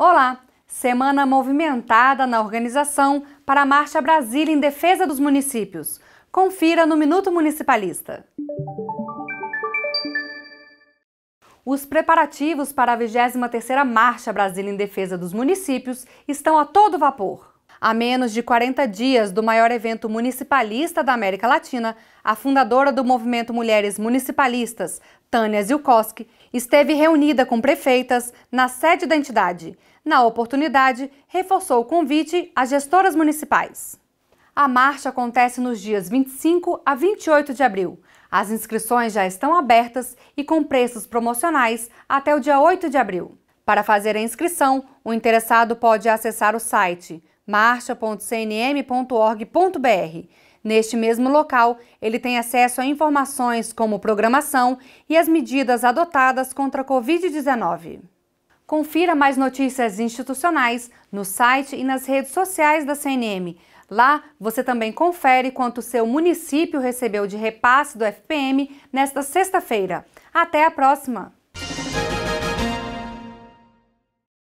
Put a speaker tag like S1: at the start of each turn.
S1: Olá! Semana movimentada na organização para a Marcha Brasília em defesa dos municípios. Confira no Minuto Municipalista. Os preparativos para a 23ª Marcha Brasília em defesa dos municípios estão a todo vapor. A menos de 40 dias do maior evento municipalista da América Latina, a fundadora do movimento Mulheres Municipalistas, Tânia Zilkowski, esteve reunida com prefeitas na sede da entidade. Na oportunidade, reforçou o convite às gestoras municipais. A marcha acontece nos dias 25 a 28 de abril. As inscrições já estão abertas e com preços promocionais até o dia 8 de abril. Para fazer a inscrição, o interessado pode acessar o site marcha.cnm.org.br. Neste mesmo local, ele tem acesso a informações como programação e as medidas adotadas contra a Covid-19. Confira mais notícias institucionais no site e nas redes sociais da CNM. Lá você também confere quanto seu município recebeu de repasse do FPM nesta sexta-feira. Até a próxima!